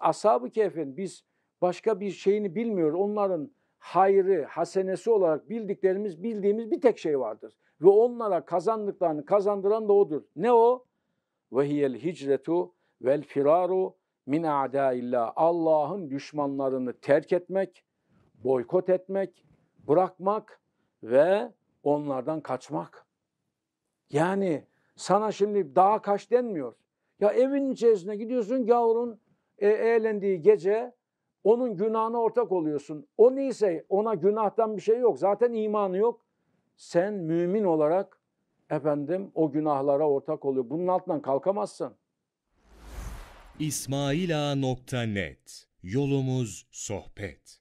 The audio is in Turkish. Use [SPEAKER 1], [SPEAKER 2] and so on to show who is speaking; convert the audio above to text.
[SPEAKER 1] Ashab-ı Kehf'in biz başka bir şeyini bilmiyoruz. Onların hayrı, hasenesi olarak bildiklerimiz, bildiğimiz bir tek şey vardır. Ve onlara kazandıklarını kazandıran da odur. Ne o? Ve hiyel hicretu vel firaru min a'daillah. Allah'ın düşmanlarını terk etmek, boykot etmek, bırakmak ve onlardan kaçmak. Yani sana şimdi daha kaç denmiyor. Ya evin içerisine gidiyorsun gavurun e, eğlendiği gece onun günahına ortak oluyorsun. O neyse ona günahtan bir şey yok. Zaten imanı yok. Sen mümin olarak efendim o günahlara ortak oluyor. Bunun altından kalkamazsın.
[SPEAKER 2] İsmaila.net Yolumuz sohbet.